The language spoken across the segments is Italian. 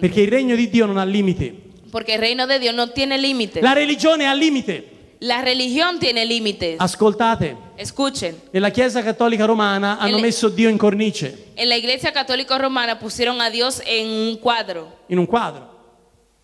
Perché il regno di Dio non ha limiti. Porque el reino de Dios no tiene límites. La religione ha limite. La religión tiene límites. Ascoltate. Escuchen. Nella Chiesa Cattolica Romana hanno le- messo Dio in cornice, En la iglesia católica romana pusieron a Dios en un cuadro in un quadro.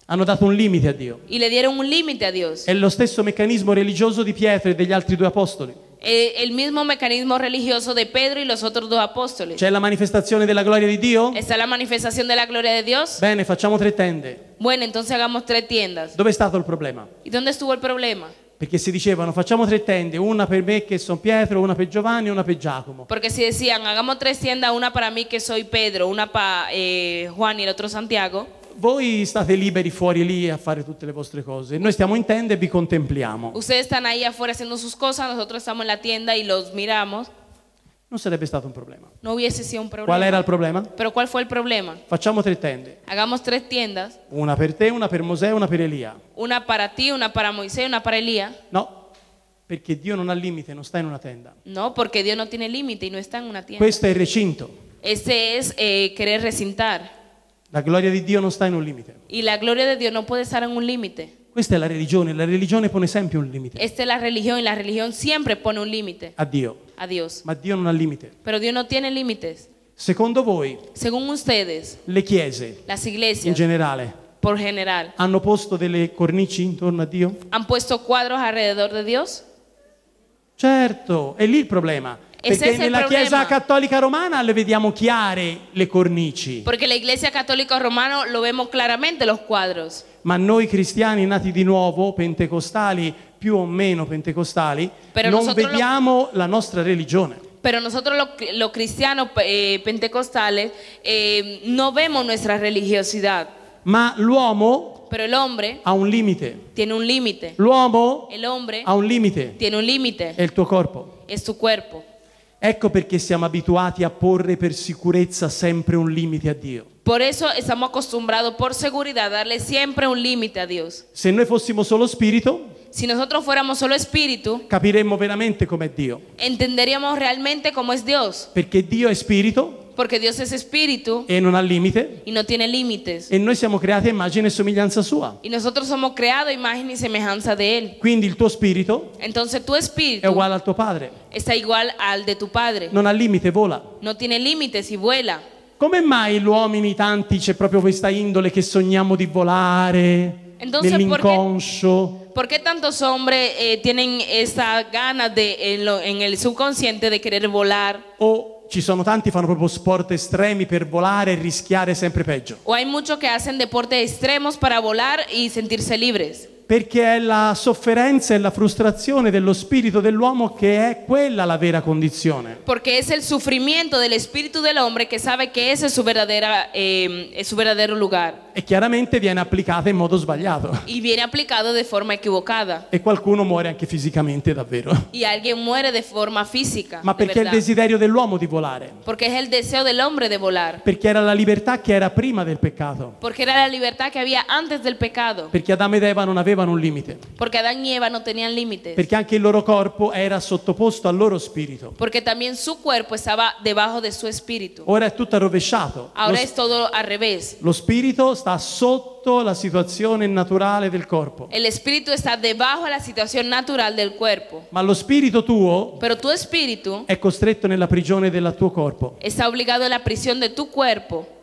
Hanno dato un limite a Dio. y le dieron un límite a Dios. È lo stesso meccanismo religioso di Pietro e degli altri due apostoli. Eh, el mismo mecanismo religioso de Pedro y los otros dos apóstoles. C'è la manifestazione della gloria di Dio? Está la manifestación de la gloria de Dios. Bene, facciamo tre tende. Bueno, entonces hagamos tres tiendas. ¿Dónde è el problema? ¿Y dónde estuvo el problema? Porque si decían, facciamo tres tiendas, una per me que soy Pedro, una para Giovanni una para Giacomo. Porque si decían, hagamos tres tiendas, una para mí que soy Pedro, una para eh, Juan y el otro Santiago. voi state liberi fuori lì a fare tutte le vostre cose. Noi stiamo in tenda e vi contempliamo. Ustedes están ahí afuera haciendo sus cosas, nosotros estamos en la tienda y los miramos. Non sarebbe stato un problema. No hubiese sido un problema. Qual era il problema? Pero ¿cuál fue el problema? Facciamo tre tende. Hagamos tres tiendas. Una per te, una per Mosè, una per Elia. Una para ti, una para Moisés, una para Elia. No, perché Dio non ha limite, non sta in una tenda. No, perché Dio non tiene limite e non sta in una tienda. Questo è il recinto. Ese es eh, querer recintar. La gloria di Dio non sta in un limite. Y la gloria de Dios no puede estar en un límite. Questa è la religione, la religione pone sempre un limite Esta es la religión y la religión siempre pone un límite a Dio, a Dios. ma Dio non ha limite. Pero Dios no tiene límites. Secondo voi Según ustedes, le chiese las in generale por general, hanno posto delle cornici intorno a Dio? ¿han puesto cuadros alrededor de Dios? Certo, è lì il problema. E Perché nella Chiesa Cattolica Romana le vediamo chiare le cornici. Perché la Iglesia Cattolica Romana lo vediamo chiaramente i quadri. Ma noi cristiani nati di nuovo, pentecostali, più o meno pentecostali, Pero non vediamo lo... la nostra religione. Però noi los lo cristianos eh, pentecostales eh, no vemos nuestra religiosidad. Ma l'uomo Pero el hombre ha un limite. Tiene un límite. L'uomo ha un limite. Tiene un límite. È il tuo corpo. Es tu cuerpo. Ecco perché siamo abituati a porre per sicurezza sempre un limite a Dio. Por eso estamos acostumbrados por seguridad a darle siempre un límite a Dios. Se noi fossimo solo spirito, Si nosotros fuéramos solo espíritu, capiremmo veramente com'è Dio. entenderíamos realmente cómo es Dios, Perché Dio è spirito Porque Dios es espíritu e non ha limite y no tiene límites. e noi siamo creati a immagine e somiglianza sua. Y nosotros somos creados a imagen y semejanza de Él. Quindi il tuo spirito Entonces tu è espíritu igual al tu padre, está igual al de tu Padre. No ha limite, vola. No tiene límites y vuela. Come mai gli uomini tanti c'è proprio questa indole che sogniamo di volare Entonces, nell'inconscio? ¿Por qué tantos hombres eh, tienen esa gana de, en, en el subconsciente de querer volar? o ci sono tanti che fanno proprio sport estremi per volare e rischiare sempre peggio. O hay muchos que hacen deportes extremos para volar y sentirse libres. Perché è la sofferenza e la frustrazione dello spirito dell'uomo che è quella la vera condizione. Perché è il sufrimiento del espíritu del hombre que sabe que ese es su verdadera eh, lugar e chiaramente viene applicata in modo sbagliato. Y viene aplicado de forma equivocada. E qualcuno muore anche fisicamente davvero. E alguien muore di forma fisica. Ma perché è il desiderio dell'uomo di volare. Porque es el deseo del hombre de Perché era la libertà che era prima del peccato. Perché era la libertà che aveva antes del peccato. Perché Adamo ed Eva non avevano un limite. Porque Adán y Eva no tenían límites. Perché anche il loro corpo era sottoposto al loro spirito. Porque también su cuerpo estaba debajo de su espíritu. Ora è tutto rovesciato. Ahora Lo- es al revés. lo spirito sta sta sotto la situazione naturale del corpo. El espíritu está debajo de la situación natural del cuerpo. Ma lo spirito tuo Pero tu espíritu è costretto nella prigione del tuo corpo. está obligado a la prisión de tu cuerpo.